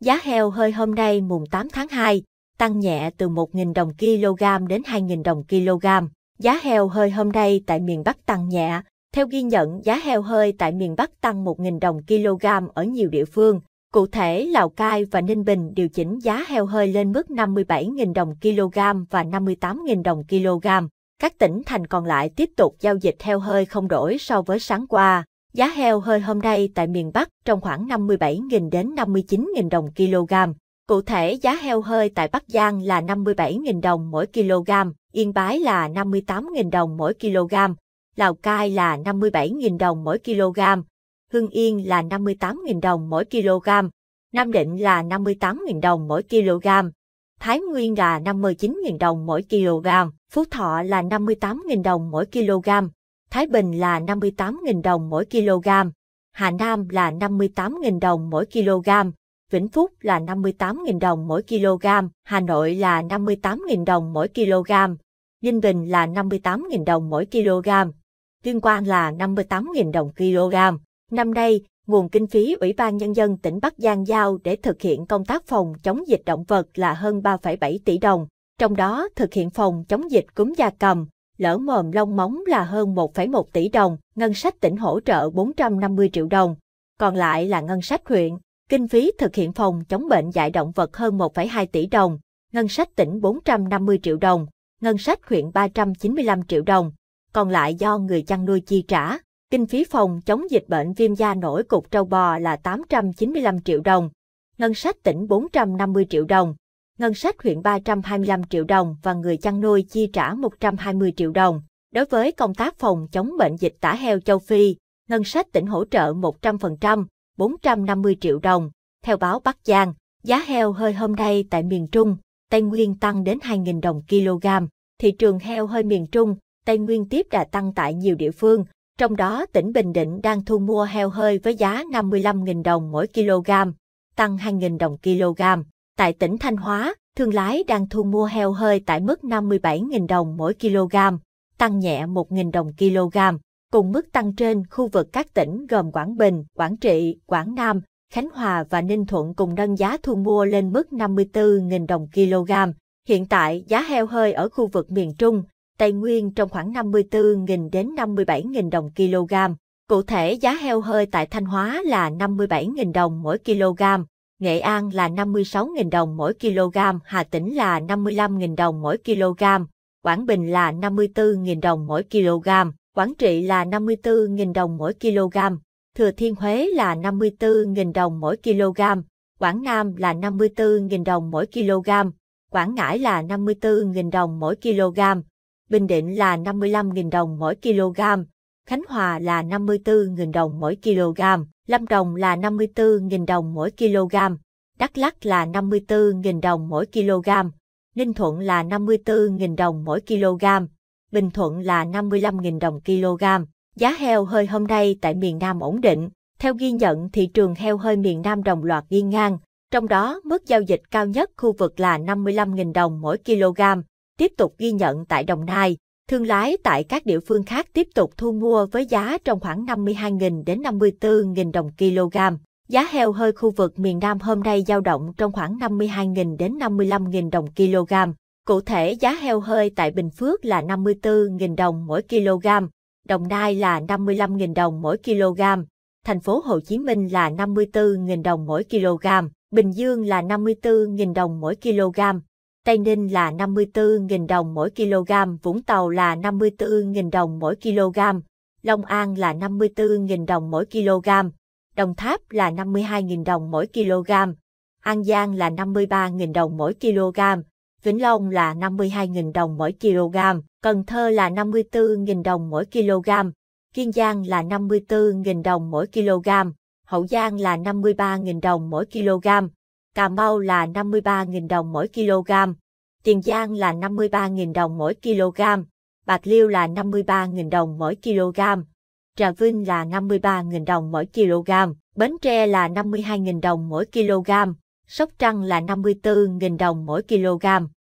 Giá heo hơi hôm nay mùng 8 tháng 2 tăng nhẹ từ 1.000 đồng kg đến 2.000 đồng kg. Giá heo hơi hôm nay tại miền Bắc tăng nhẹ. Theo ghi nhận, giá heo hơi tại miền Bắc tăng 1.000 đồng kg ở nhiều địa phương. Cụ thể, Lào Cai và Ninh Bình điều chỉnh giá heo hơi lên mức 57.000 đồng kg và 58.000 đồng kg. Các tỉnh thành còn lại tiếp tục giao dịch heo hơi không đổi so với sáng qua. Giá heo hơi hôm nay tại miền Bắc trong khoảng 57.000 đến 59.000 đồng kg. Cụ thể giá heo hơi tại Bắc Giang là 57.000 đồng mỗi kg, Yên Bái là 58.000 đồng mỗi kg, Lào Cai là 57.000 đồng mỗi kg, Hưng Yên là 58.000 đồng mỗi kg, Nam Định là 58.000 đồng mỗi kg, Thái Nguyên là 59.000 đồng mỗi kg, Phú Thọ là 58.000 đồng mỗi kg. Thái Bình là 58.000 đồng mỗi kg, Hà Nam là 58.000 đồng mỗi kg, Vĩnh Phúc là 58.000 đồng mỗi kg, Hà Nội là 58.000 đồng mỗi kg, Ninh Bình là 58.000 đồng mỗi kg, Tuyên Quang là 58.000 đồng kg. Năm nay, nguồn kinh phí Ủy ban Nhân dân tỉnh Bắc Giang giao để thực hiện công tác phòng chống dịch động vật là hơn 3,7 tỷ đồng, trong đó thực hiện phòng chống dịch cúm gia cầm lỡ mồm long móng là hơn 1,1 tỷ đồng, ngân sách tỉnh hỗ trợ 450 triệu đồng. Còn lại là ngân sách huyện, kinh phí thực hiện phòng chống bệnh dạy động vật hơn 1,2 tỷ đồng, ngân sách tỉnh 450 triệu đồng, ngân sách huyện 395 triệu đồng, còn lại do người chăn nuôi chi trả. Kinh phí phòng chống dịch bệnh viêm da nổi cục trâu bò là 895 triệu đồng, ngân sách tỉnh 450 triệu đồng, ngân sách huyện 325 triệu đồng và người chăn nuôi chi trả 120 triệu đồng. Đối với công tác phòng chống bệnh dịch tả heo châu Phi, ngân sách tỉnh hỗ trợ 100%, 450 triệu đồng. Theo báo Bắc Giang, giá heo hơi hôm nay tại miền Trung, Tây Nguyên tăng đến 2.000 đồng kg. Thị trường heo hơi miền Trung, Tây Nguyên tiếp đã tăng tại nhiều địa phương, trong đó tỉnh Bình Định đang thu mua heo hơi với giá 55.000 đồng mỗi kg, tăng 2.000 đồng kg. Tại tỉnh Thanh Hóa, thương lái đang thu mua heo hơi tại mức 57.000 đồng mỗi kg, tăng nhẹ 1.000 đồng kg, cùng mức tăng trên khu vực các tỉnh gồm Quảng Bình, Quảng Trị, Quảng Nam, Khánh Hòa và Ninh Thuận cùng nâng giá thu mua lên mức 54.000 đồng kg. Hiện tại, giá heo hơi ở khu vực miền Trung, Tây Nguyên trong khoảng 54.000 đến 57.000 đồng kg. Cụ thể, giá heo hơi tại Thanh Hóa là 57.000 đồng mỗi kg, Nghệ An là 56.000 đồng mỗi kg, Hà Tĩnh là 55.000 đồng mỗi kg, Quảng Bình là 54.000 đồng mỗi kg, Quảng Trị là 54.000 đồng mỗi kg, Thừa Thiên Huế là 54.000 đồng mỗi kg, Quảng Nam là 54.000 đồng mỗi kg, Quảng Ngãi là 54.000 đồng mỗi kg, Bình Định là 55.000 đồng mỗi kg, Khánh Hòa là 54.000 đồng mỗi kg. Lâm Đồng là 54.000 đồng mỗi kg, Đắk Lắk là 54.000 đồng mỗi kg, Ninh Thuận là 54.000 đồng mỗi kg, Bình Thuận là 55.000 đồng kg. Giá heo hơi hôm nay tại miền Nam ổn định. Theo ghi nhận, thị trường heo hơi miền Nam đồng loạt đi ngang, trong đó mức giao dịch cao nhất khu vực là 55.000 đồng mỗi kg, tiếp tục ghi nhận tại Đồng Nai thương lái tại các địa phương khác tiếp tục thu mua với giá trong khoảng 52.000 đến 54.000 đồng kg. Giá heo hơi khu vực miền Nam hôm nay dao động trong khoảng 52.000 đến 55.000 đồng kg. Cụ thể giá heo hơi tại Bình Phước là 54.000 đồng mỗi kg, Đồng Nai là 55.000 đồng mỗi kg, thành phố Hồ Chí Minh là 54.000 đồng mỗi kg, Bình Dương là 54.000 đồng mỗi kg. Tây Ninh là 54.000 đồng mỗi kg, Vũng Tàu là 54.000 đồng mỗi kg, Long An là 54.000 đồng mỗi kg, Đồng Tháp là 52.000 đồng mỗi kg, An Giang là 53.000 đồng mỗi kg, Vĩnh Long là 52.000 đồng mỗi kg, Cần Thơ là 54.000 đồng mỗi kg, Kiên Giang là 54.000 đồng mỗi kg, Hậu Giang là 53.000 đồng mỗi kg, Cà Mau là 53.000 đồng mỗi kg, Tiền Giang là 53.000 đồng mỗi kg, Bạc Liêu là 53.000 đồng mỗi kg, Trà Vinh là 53.000 đồng mỗi kg, Bến Tre là 52.000 đồng mỗi kg, Sóc Trăng là 54.000 đồng mỗi kg.